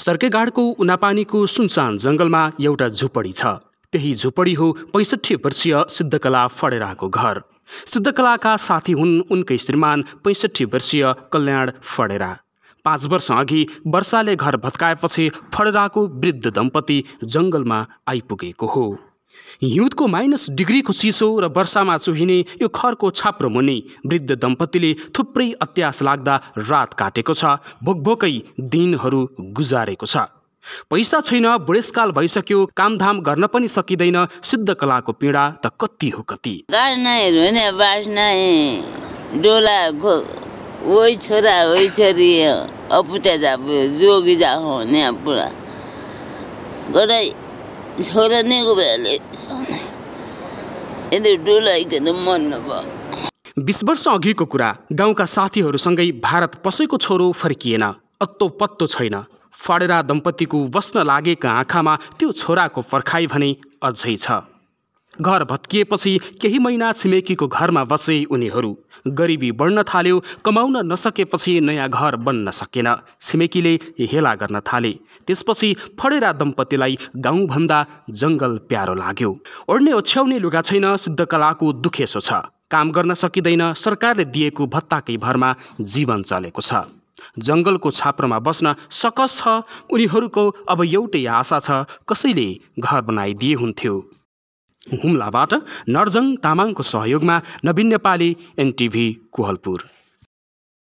सर्केगाडको उनापानीको सुनसान जङ्गलमा एउटा झुपडी छ त्यही झुपडी हो पैँसठी वर्षीय सिद्धकला फडेराको घर सिद्धकलाका साथी हुन् उनकै श्रीमान पैँसठी वर्षीय कल्याण फडेरा पाँच वर्षअघि वर्षाले घर भत्काएपछि फडेराको वृद्ध दम्पति जङ्गलमा आइपुगेको हो हिउँदको माइनस डिग्रीको चिसो र वर्षामा चुहिने यो खरको छाप्रो मुनि वृद्ध दम्पतिले थुप्रै अत्यास लाग्दा रात काटेको छ भोकभोकै दिनहरू गुजारेको छ पैसा छैन बुढेसकाल भइसक्यो कामधाम गर्न पनि सकिँदैन सिद्ध कलाको पीडा त कति हो कति छोरा छोरा नेको भ्याले यदि डुलाइकन होइन मन नभयो बिस वर्ष अघिको कुरा गाउँका साथीहरूसँगै भारत पसैको छोरो फर्किएन अत्तो पत्तो छैन फाडेरा दम्पतिको बस्न लागेका आँखामा त्यो छोराको पर्खाइ भने अझै छ घर भत्किएपछि केही महिना छिमेकीको घरमा बसे उनीहरू गरिबी बढ्न थाल्यो कमाउन नसकेपछि नयाँ घर बन्न सकेन छिमेकीले हेला गर्न थाले त्यसपछि फडेरा दम्पतिलाई गाउँभन्दा जङ्गल प्यारो लाग्यो ओढ्ने ओछ्याउने लुगा छैन सिद्धकलाको दुखेसो छ काम गर्न सकिँदैन सरकारले दिएको भत्ताकै भरमा जीवन चलेको छ जङ्गलको छाप्रोमा बस्न सकस छ उनीहरूको अब एउटै आशा छ कसैले घर बनाइदिए हुन्थ्यो हुम्लाबाट नर्जङ तामाङको सहयोगमा नवीन नेपाली एनटिभी कोहलपुर